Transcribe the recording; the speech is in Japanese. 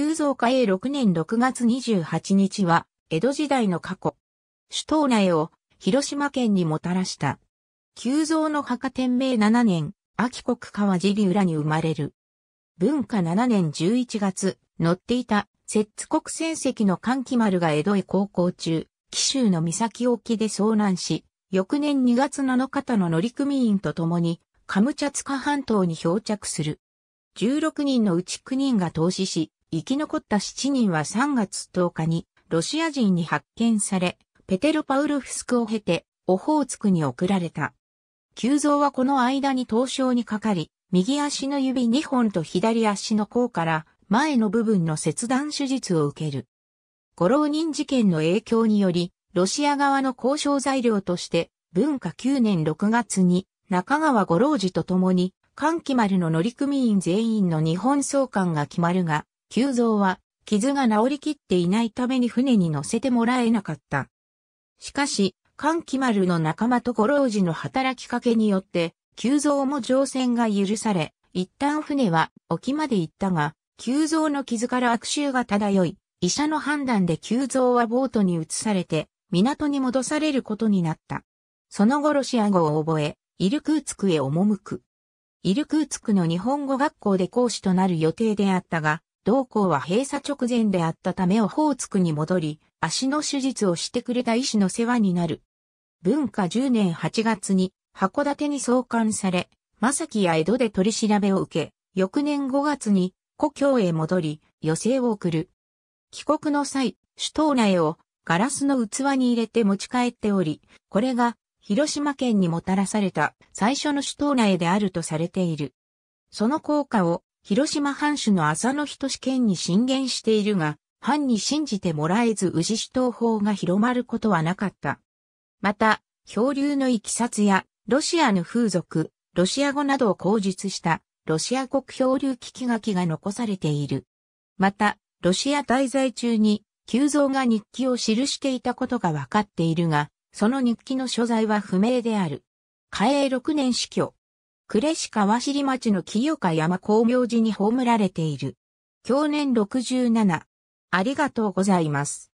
旧造化永6年6月28日は、江戸時代の過去、首都内を広島県にもたらした。旧造の墓天明7年、秋国川尻浦に生まれる。文化7年11月、乗っていた、摂津国戦績の寒気丸が江戸へ航行中、紀州の岬沖で遭難し、翌年2月7日の乗組員と共に、カムチャツカ半島に漂着する。16人のうち9人が投資し、生き残った7人は3月10日にロシア人に発見され、ペテルパウルフスクを経て、オホーツクに送られた。急増はこの間に凍傷にかかり、右足の指2本と左足の甲から前の部分の切断手術を受ける。五老人事件の影響により、ロシア側の交渉材料として、文化9年6月に中川五郎寺と共に、歓喜丸の乗組員全員の日本送還が決まるが、急造は傷が治りきっていないために船に乗せてもらえなかった。しかし、関木丸の仲間と五郎寺の働きかけによって、急造も乗船が許され、一旦船は沖まで行ったが、急造の傷から悪臭が漂い、医者の判断で急造はボートに移されて、港に戻されることになった。その後ロシア語を覚え、イルクーツクへ赴く。イルクーツクの日本語学校で講師となる予定であったが、同校は閉鎖直前であったためオホーツクに戻り、足の手術をしてくれた医師の世話になる。文化10年8月に函館に送還され、正木や江戸で取り調べを受け、翌年5月に故郷へ戻り、余生を送る。帰国の際、首都内をガラスの器に入れて持ち帰っており、これが広島県にもたらされた最初の首都内であるとされている。その効果を広島藩主の浅野仁県に進言しているが、藩に信じてもらえず宇治市東法が広まることはなかった。また、漂流のいきさつや、ロシアの風俗、ロシア語などを口述した、ロシア国漂流危機書きが残されている。また、ロシア滞在中に、急蔵が日記を記していたことが分かっているが、その日記の所在は不明である。嘉永6年死去。呉市川尻町の清香山光明寺に葬られている。去年67。ありがとうございます。